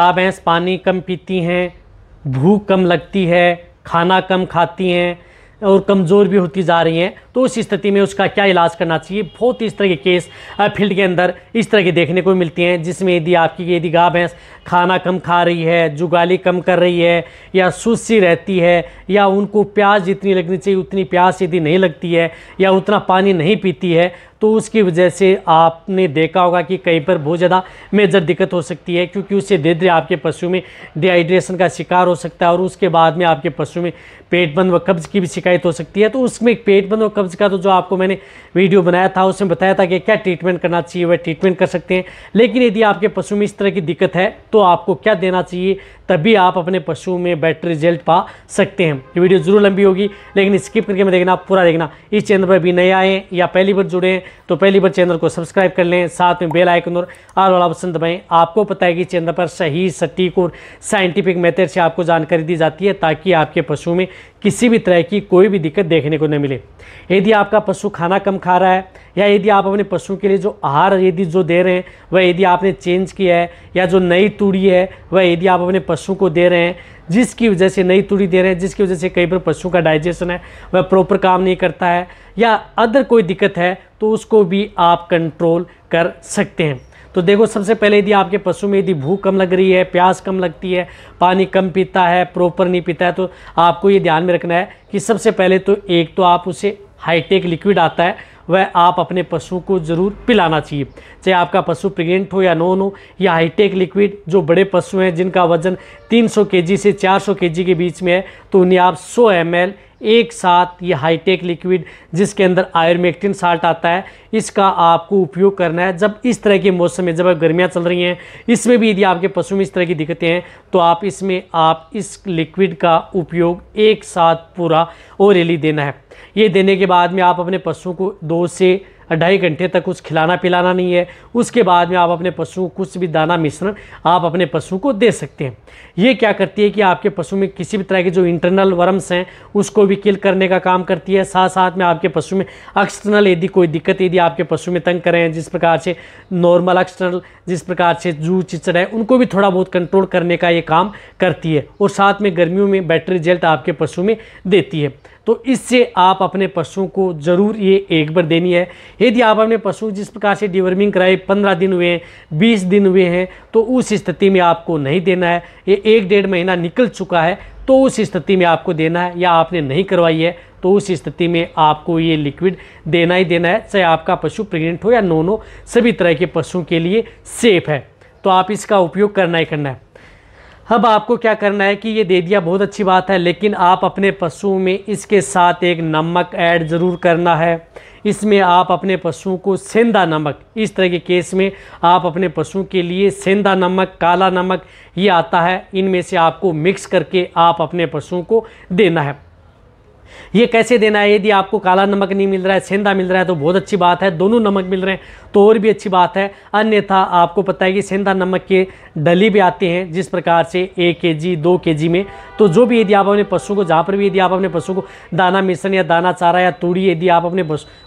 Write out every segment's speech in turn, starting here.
गाय भैंस पानी कम पीती हैं भूख कम लगती है खाना कम खाती हैं और कमज़ोर भी होती जा रही हैं तो उस स्थिति में उसका क्या इलाज करना चाहिए बहुत इस तरह के केस फील्ड के अंदर इस तरह के देखने को मिलती हैं जिसमें यदि आपकी यदि गाय भैंस खाना कम खा रही है जुगाली कम कर रही है या सुस्सी रहती है या उनको प्यास जितनी लगनी चाहिए उतनी प्यास यदि नहीं लगती है या उतना पानी नहीं पीती है तो उसकी वजह से आपने देखा होगा कि कहीं पर बहुत ज़्यादा मेजर दिक्कत हो सकती है क्योंकि उससे धीरे धीरे आपके पशु में डिहाइड्रेशन का शिकार हो सकता है और उसके बाद में आपके पशु में पेट बंद व कब्ज की भी शिकायत हो सकती है तो उसमें पेट बंद व कब्ज कब्ज़ का तो जो आपको मैंने वीडियो बनाया था उसमें बताया था कि क्या ट्रीटमेंट करना चाहिए वह ट्रीटमेंट कर सकते हैं लेकिन यदि आपके पशु में इस तरह की दिक्कत है तो आपको क्या देना चाहिए तभी आप अपने पशु में बेटर रिजल्ट पा सकते हैं ये वीडियो ज़रूर लंबी होगी लेकिन स्किप करके मैं देखना पूरा देखना इस चैनल पर भी नए आए या पहली बार जुड़े हैं तो पहली बार चैनल को सब्सक्राइब कर लें साथ में बेल आइकन और आल वाला पसंद दबाएं आपको पता है कि चैनल पर सही सटीक और साइंटिफिक मेथड से आपको जानकारी दी जाती है ताकि आपके पशु में किसी भी तरह की कोई भी दिक्कत देखने को न मिले यदि आपका पशु खाना कम खा रहा है या यदि आप अपने पशु के लिए जो आहार यदि जो दे रहे हैं वह यदि आपने चेंज किया है या जो नई तूड़ी है वह यदि आप अपने पशु को दे रहे हैं जिसकी वजह से नई तूड़ी दे रहे हैं जिसकी वजह से कई बार पशु का डाइजेशन है वह प्रॉपर काम नहीं करता है या अदर कोई दिक्कत है तो उसको भी आप कंट्रोल कर सकते हैं तो देखो सबसे पहले यदि आपके पशु में यदि भूख कम लग रही है प्यास कम लगती है पानी कम पीता है प्रॉपर नहीं पीता है तो आपको ये ध्यान में रखना है कि सबसे पहले तो एक तो आप उसे हाईटेक लिक्विड आता है वह आप अपने पशु को ज़रूर पिलाना चाहिए चाहे आपका पशु प्रेग्नेंट हो या नॉन हो या हाईटेक लिक्विड जो बड़े पशु हैं जिनका वजन 300 केजी से 400 केजी के बीच में है तो उन्हें आप 100 एम एक साथ ये हाईटेक लिक्विड जिसके अंदर आयरमेक्टिन साल्ट आता है इसका आपको उपयोग करना है जब इस तरह के मौसम में जब आप गर्मियाँ चल रही हैं इसमें भी यदि आपके पशु में इस तरह की दिक्कतें हैं तो आप इसमें आप इस लिक्विड का उपयोग एक साथ पूरा ओरेली देना है ये देने के बाद में आप अपने पशुओं को दो से ढाई घंटे तक कुछ खिलाना पिलाना नहीं है उसके बाद में आप अपने पशु को कुछ भी दाना मिश्रण आप अपने पशु को दे सकते हैं ये क्या करती है कि आपके पशु में किसी भी तरह के जो इंटरनल वर्म्स हैं उसको भी किल करने का काम करती है साथ साथ में आपके पशु में एक्सटर्नल यदि कोई दिक्कत यदि आपके पशु में तंग करें जिस प्रकार से नॉर्मल एक्सटर्नल जिस प्रकार से जू चिचड़ है उनको भी थोड़ा बहुत कंट्रोल करने का ये काम करती है और साथ में गर्मियों में बैटरी रिजल्ट तो आपके पशु में देती है तो इससे आप अपने पशुओं को ज़रूर ये एक बार देनी है यदि आप अपने पशु जिस प्रकार से डिवर्मिंग कराए पंद्रह दिन हुए हैं बीस दिन हुए हैं तो उस स्थिति में आपको नहीं देना है ये एक डेढ़ महीना निकल चुका है तो उस स्थिति में आपको देना है या आपने नहीं करवाई है तो उस स्थिति में आपको ये लिक्विड देना ही देना है चाहे आपका पशु प्रेग्नेंट हो या नोनो सभी तरह के पशुओं के लिए सेफ है तो आप इसका उपयोग करना ही करना है अब आपको क्या करना है कि ये दे दिया बहुत अच्छी बात है लेकिन आप अपने पशु में इसके साथ एक नमक ऐड ज़रूर करना है इसमें आप अपने पशु को सेंधा नमक इस तरह के केस में आप अपने पशु के लिए सेंधा नमक काला नमक ये आता है इनमें से आपको मिक्स करके आप अपने पशु को देना है ये कैसे देना है यदि आपको काला नमक नहीं मिल रहा है सेंधा मिल रहा है तो बहुत अच्छी बात है दोनों नमक मिल रहे हैं तो और भी अच्छी बात है अन्यथा आपको पता है कि सेंधा नमक के डली भी आते हैं जिस प्रकार से एक के जी दो के जी में तो जो भी यदि आप अपने पशुओं को जहाँ पर भी यदि आप अपने पशु को दाना मिश्रण या दाना चारा या तूड़ी यदि आप अपने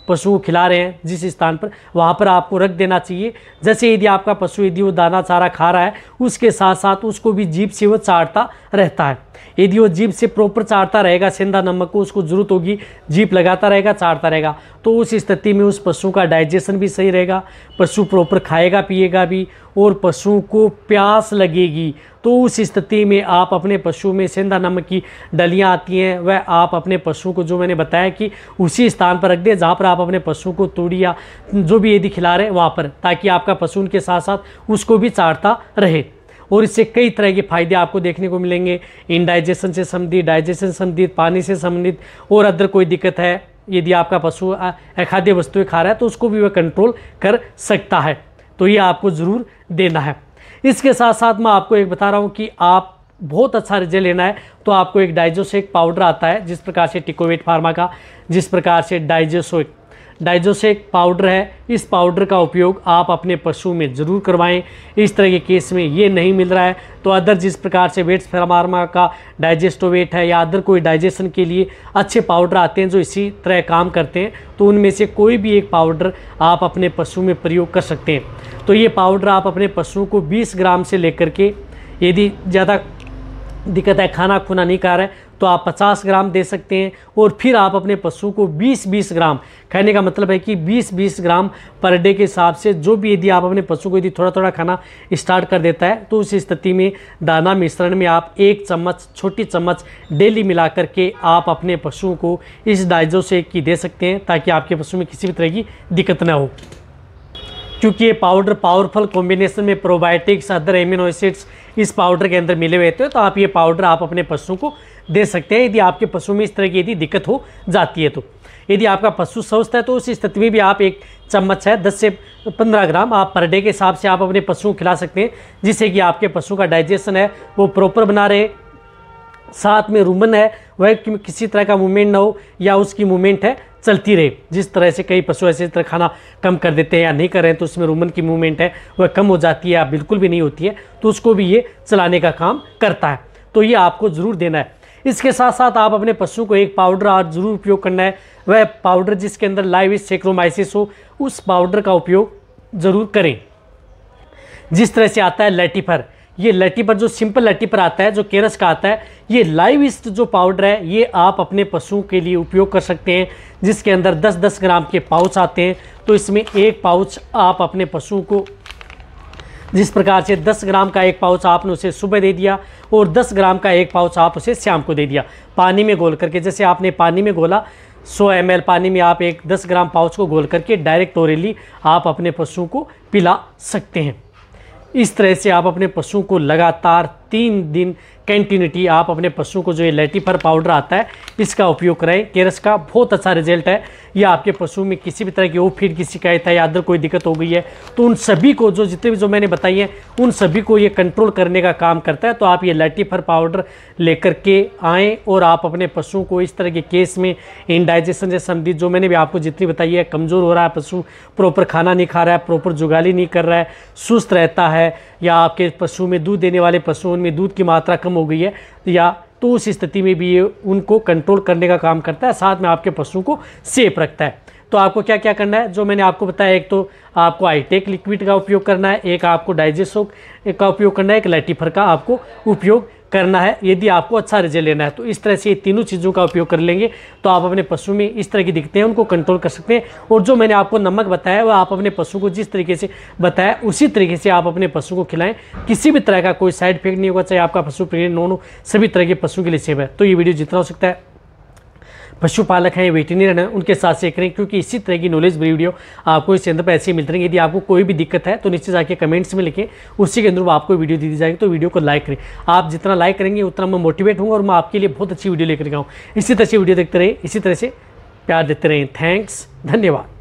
पशु को खिला रहे हैं जिस स्थान पर वहाँ पर आपको रख देना चाहिए जैसे यदि आपका पशु यदि वो दाना चारा खा रहा है उसके साथ साथ उसको भी जीप से वो चाटता रहता है यदि वो जीप से प्रॉपर चाटता रहेगा सेंधा नमक को उसको जरूरत होगी जीप लगाता रहेगा चाटता रहेगा तो उस स्थिति में उस पशु का डाइजेशन भी सही रहेगा पशु प्रॉपर खाएगा पिएगा भी और पशु को प्यास लगेगी तो उस स्थिति में आप अपने पशु में सेंधा नमक की डलियाँ आती हैं वह आप अपने पशु को जो मैंने बताया कि उसी स्थान पर रख दें जहाँ पर आप अपने पशु को तोड़ी या जो भी यदि खिला रहे हैं वहाँ पर ताकि आपका पशु उनके साथ साथ उसको भी चाटता रहे और इससे कई तरह के फायदे आपको देखने को मिलेंगे इनडाइजेशन से संबंधित डाइजेशन संबंधित पानी से संबंधित और अदर कोई दिक्कत है यदि आपका पशु खाद्य वस्तुएं खा रहा है तो उसको भी वह कंट्रोल कर सकता है तो ये आपको ज़रूर देना है इसके साथ साथ मैं आपको एक बता रहा हूँ कि आप बहुत अच्छा रिजल्ट लेना है तो आपको एक डाइजोसेक पाउडर आता है जिस प्रकार से टिकोवेट फार्मा का जिस प्रकार से डाइजोसोक डाइजोसेक पाउडर है इस पाउडर का उपयोग आप अपने पशु में ज़रूर करवाएं इस तरह के केस में ये नहीं मिल रहा है तो अदर जिस प्रकार से वेट्स फेरामार्मा का डाइजेस्टोवेट है या अदर कोई डाइजेशन के लिए अच्छे पाउडर आते हैं जो इसी तरह काम करते हैं तो उनमें से कोई भी एक पाउडर आप अपने पशु में प्रयोग कर सकते हैं तो ये पाउडर आप अपने पशुओं को बीस ग्राम से लेकर के यदि ज़्यादा दिक्कत है खाना खुना नहीं खा रहा है तो आप 50 ग्राम दे सकते हैं और फिर आप अपने पशु को 20-20 ग्राम कहने का मतलब है कि 20-20 ग्राम पर डे के हिसाब से जो भी यदि आप अपने पशु को यदि थोड़ा थोड़ा खाना स्टार्ट कर देता है तो उस स्थिति में दाना मिश्रण में आप एक चम्मच छोटी चम्मच डेली मिला करके आप अपने पशुओं को इस डाइजो से की दे सकते हैं ताकि आपके पशु में किसी भी तरह की दिक्कत ना हो क्योंकि ये पाउडर पावरफुल कॉम्बिनेशन में प्रोबायोटिक्स अदर एमिनो एसिड्स इस पाउडर के अंदर मिले हुए थे तो आप ये पाउडर आप अपने पशुओं को दे सकते हैं यदि आपके पशु में इस तरह की यदि दिक्कत हो जाती है तो यदि आपका पशु स्वस्थ है तो उस स्थिति में भी आप एक चम्मच है 10 से 15 ग्राम आप पर डे के हिसाब से आप अपने पशुओं को खिला सकते हैं जिससे कि आपके पशु का डाइजेशन है वो प्रॉपर बना रहे साथ में रूमन है वह किसी तरह का मूवमेंट ना हो या उसकी मूवमेंट है चलती रहे जिस तरह से कई पशु ऐसे तरह खाना कम कर देते हैं या नहीं कर रहे हैं तो उसमें रूमन की मूवमेंट है वह कम हो जाती है या बिल्कुल भी नहीं होती है तो उसको भी ये चलाने का काम करता है तो ये आपको ज़रूर देना है इसके साथ साथ आप अपने पशु को एक पाउडर आज ज़रूर उपयोग करना है वह पाउडर जिसके अंदर लाइव सेक्रोमाइसिस हो उस पाउडर का उपयोग ज़रूर करें जिस तरह से आता है लेटीफर ये लेटिफर जो सिंपल लेटिफर आता है जो केरस का आता है ये लाइव इस्ट जो पाउडर है ये आप अपने पशुओं के लिए उपयोग कर सकते हैं जिसके अंदर 10-10 ग्राम के पाउच आते हैं तो इसमें एक पाउच आप अपने पशु को जिस प्रकार से 10 ग्राम का एक पाउच आपने उसे सुबह दे दिया और 10 ग्राम का एक पाउच आप उसे शाम को दे दिया पानी में गोल करके जैसे आपने पानी में गोला 100 एम पानी में आप एक 10 ग्राम पाउच को गोल करके डायरेक्ट ओरेली आप अपने पशु को पिला सकते हैं इस तरह से आप अपने पशु को लगातार तीन दिन कैंटिनिटी आप अपने पशु को जो ये लेटीफर पाउडर आता है इसका उपयोग करें केरस का बहुत अच्छा रिजल्ट है या आपके पशु में किसी भी तरह की ओ फीड की शिकायत है या अदर कोई दिक्कत हो गई है तो उन सभी को जो जितने भी जो मैंने बताई है उन सभी को ये कंट्रोल करने का काम करता है तो आप ये लेटीफर पाउडर लेकर के आएँ और आप अपने पशु को इस तरह के केस में इनडाइजेशन जैसे संबंधित जो मैंने भी आपको जितनी बताई है कमज़ोर हो रहा है पशु प्रॉपर खाना नहीं खा रहा है प्रॉपर जुगाली नहीं कर रहा है सुस्त रहता है या आपके पशु में दूध देने वाले पशुओं में दूध की मात्रा कम हो गई है तो या तो उस स्थिति में भी ये उनको कंट्रोल करने का काम करता है साथ में आपके पशु को सेफ रखता है तो आपको क्या क्या करना है जो मैंने आपको बताया एक तो आपको आईटेक लिक्विड का उपयोग करना है एक आपको डाइजेस्ट का उपयोग करना है एक लैटीफर का आपको उपयोग करना है यदि आपको अच्छा रिजल्ट लेना है तो इस तरह से ये तीनों चीज़ों का उपयोग कर लेंगे तो आप अपने पशु में इस तरह की दिखते हैं उनको कंट्रोल कर सकते हैं और जो मैंने आपको नमक बताया वह आप अपने पशु को जिस तरीके से बताया उसी तरीके से आप अपने पशु को खिलाएं किसी भी तरह का कोई साइड इफेक्ट नहीं होगा चाहे आपका पशु प्रेगनेंट नॉन हो सभी तरह के पशु के लिए सेफ है तो ये वीडियो जितना हो सकता है पशुपालक हैं वेटनरी हैं उनके साथ शेयर रहे हैं क्योंकि इसी तरह की नॉलेज वीडियो आपको इस चैनल पर ऐसे ही मिलते रहेंगे यदि आपको कोई भी दिक्कत है तो नीचे जाके कमेंट्स में लिखें उसी के अंदर वो आपको वीडियो दी दी जाएगी तो वीडियो को लाइक करें आप जितना लाइक करेंगे उतना मैं मोटिवेट हूँ और मैं आपके लिए बहुत अच्छी वीडियो लेकर आऊँ इसी तरह से वीडियो देखते रहें इसी तरह से प्यार देते रहें थैंक्स धन्यवाद